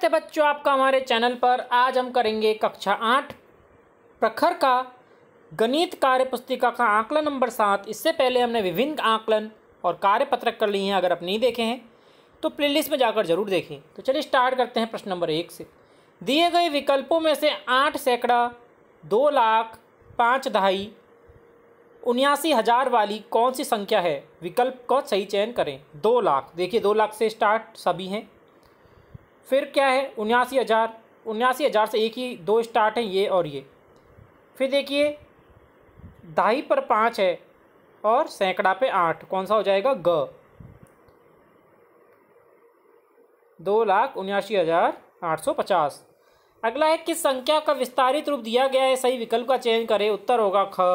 स्वागत है बच्चों आपका हमारे चैनल पर आज हम करेंगे कक्षा आठ प्रखर का गणित कार्य पुस्तिका का आंकलन नंबर सात इससे पहले हमने विभिन्न आंकलन और कार्य पत्रक कर लिए हैं अगर आप नहीं देखे हैं तो प्लेलिस्ट में जाकर जरूर देखें तो चलिए स्टार्ट करते हैं प्रश्न नंबर एक से दिए गए विकल्पों में से आठ सैकड़ा दो लाख पाँच दहाई उन्यासी हज़ार वाली कौन सी संख्या है विकल्प का सही चयन करें दो लाख देखिए दो लाख से स्टार्ट सभी हैं फिर क्या है उन्यासी हज़ार उन्यासी हज़ार से एक ही दो स्टार्ट हैं ये और ये फिर देखिए दाई पर पाँच है और सैकड़ा पे आठ कौन सा हो जाएगा ग दो लाख उन्यासी हज़ार आठ सौ पचास अगला है किस संख्या का विस्तारित रूप दिया गया है सही विकल्प का चयन करें उत्तर होगा ख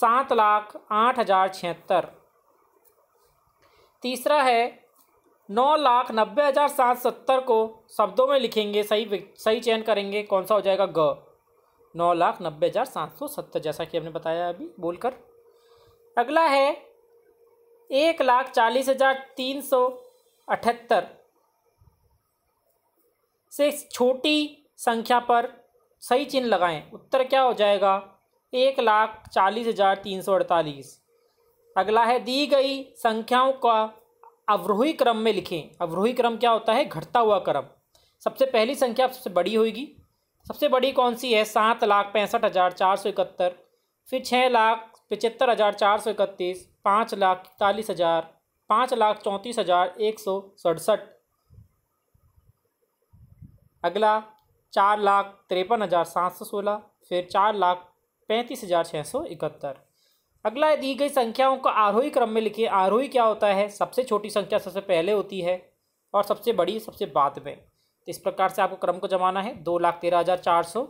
सात लाख आठ हज़ार छिहत्तर तीसरा है नौ लाख नब्बे हज़ार सात सत्तर को शब्दों में लिखेंगे सही सही चयन करेंगे कौन सा हो जाएगा ग नौ लाख नब्बे हज़ार सात सौ सत्तर जैसा कि हमने बताया अभी बोलकर अगला है एक लाख चालीस हज़ार तीन सौ अठहत्तर से छोटी संख्या पर सही चिन्ह लगाएं उत्तर क्या हो जाएगा एक लाख चालीस हज़ार तीन सौ अड़तालीस अगला है दी गई संख्याओं का अवरोही क्रम में लिखें अवरोही क्रम क्या होता है घटता हुआ क्रम सबसे पहली संख्या सबसे बड़ी होगी सबसे बड़ी कौन सी है सात लाख पैंसठ हज़ार चार सौ इकहत्तर फिर छः लाख पचहत्तर हज़ार चार सौ इकतीस पाँच लाख इकतालीस हज़ार पाँच लाख चौंतीस हज़ार एक सौ सड़सठ अगला चार लाख तिरपन हज़ार सात सौ सोलह फिर चार लाख पैंतीस हज़ार छः सौ इकहत्तर अगला दी गई संख्याओं का आरोही क्रम में लिखिए आरोही क्या होता है सबसे छोटी संख्या सबसे पहले होती है और सबसे बड़ी सबसे बाद में तो इस प्रकार से आपको क्रम को जमाना है दो लाख तेरह हज़ार चार सौ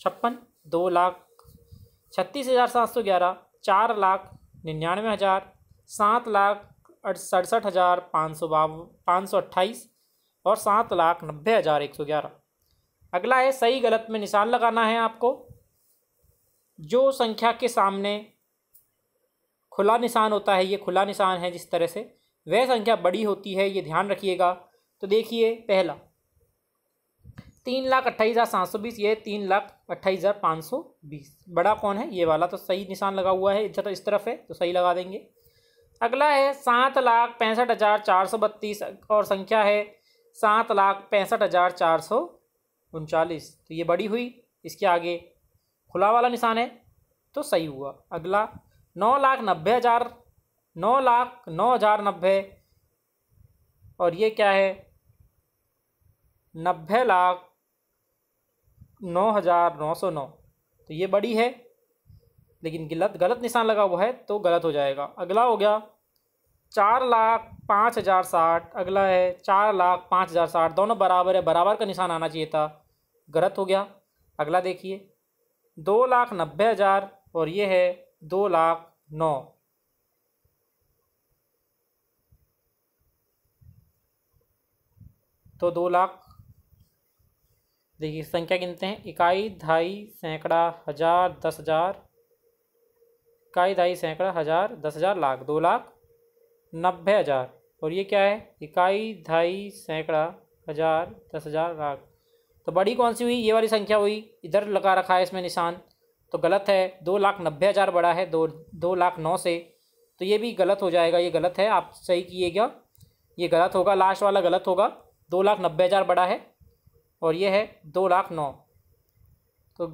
छप्पन दो लाख छत्तीस हज़ार सात सौ ग्यारह चार लाख निन्यानवे हज़ार सात लाख सड़सठ हज़ार पाँच सौ बावन पाँच सौ अट्ठाईस और सात लाख नब्बे हज़ार एक सौ ग्यारह अगला है सही गलत में निशान लगाना है आपको जो संख्या के सामने खुला निशान होता है ये खुला निशान है जिस तरह से वह संख्या बड़ी होती है ये ध्यान रखिएगा तो देखिए पहला तीन लाख अट्ठाईस हज़ार सात सौ बीस ये तीन लाख अट्ठाईस हज़ार पाँच सौ बीस बड़ा कौन है ये वाला तो सही निशान लगा हुआ है इधर इस तरफ है तो सही लगा देंगे अगला है सात लाख पैंसठ हज़ार चार सौ बत्तीस और संख्या है सात लाख पैंसठ हज़ार चार सौ उनचालीस तो ये बड़ी हुई इसके आगे खुला वाला निशान है तो सही हुआ अगला नौ लाख नब्बे हज़ार नौ लाख नौ हज़ार नब्बे और ये क्या है नब्बे लाख नौ हज़ार नौ सौ नौ तो ये बड़ी है लेकिन गलत गलत निशान लगा हुआ है तो गलत हो जाएगा अगला हो गया चार लाख पाँच हज़ार साठ अगला है चार लाख पाँच हज़ार साठ दोनों बराबर है बराबर का निशान आना चाहिए था गलत हो गया अगला देखिए दो लाख नब्बे हज़ार और ये है दो लाख नौ तो दो लाख देखिए संख्या गिनते हैं इकाई ढाई सैकड़ा हजार दस हजार इकाई ढाई सैकड़ा हजार दस हजार लाख दो लाख नब्बे हजार और ये क्या है इकाई ढाई सैकड़ा हजार दस हजार लाख तो बड़ी कौन सी हुई ये वाली संख्या हुई इधर लगा रखा है इसमें निशान तो गलत है दो लाख नब्बे हज़ार बड़ा है दो दो लाख नौ से तो ये भी गलत हो जाएगा ये गलत है आप सही किएगा ये गलत होगा लास्ट वाला गलत होगा दो लाख नब्बे हज़ार बड़ा है और ये है दो लाख नौ तो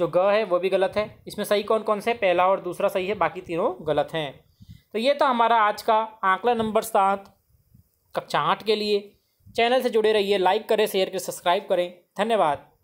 जो ग है वो भी गलत है इसमें सही कौन कौन से पहला और दूसरा सही है बाकी तीनों गलत हैं तो ये था हमारा आज का आंकड़ा नंबर सात कक्षा आठ के लिए चैनल से जुड़े रहिए लाइक करें शेयर करें सब्सक्राइब करें धन्यवाद